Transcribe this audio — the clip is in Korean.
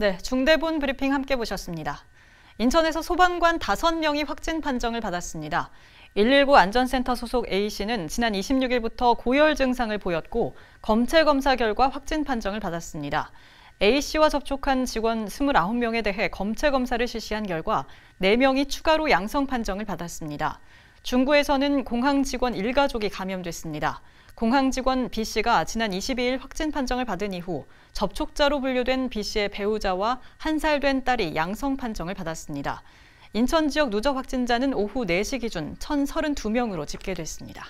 네, 중대본 브리핑 함께 보셨습니다. 인천에서 소방관 5명이 확진 판정을 받았습니다. 119 안전센터 소속 A씨는 지난 26일부터 고열 증상을 보였고 검체 검사 결과 확진 판정을 받았습니다. A씨와 접촉한 직원 29명에 대해 검체 검사를 실시한 결과 4명이 추가로 양성 판정을 받았습니다. 중구에서는 공항 직원 일가족이 감염됐습니다. 공항 직원 B씨가 지난 22일 확진 판정을 받은 이후 접촉자로 분류된 B씨의 배우자와 한 살 된 딸이 양성 판정을 받았습니다. 인천 지역 누적 확진자는 오후 4시 기준 1,032명으로 집계됐습니다.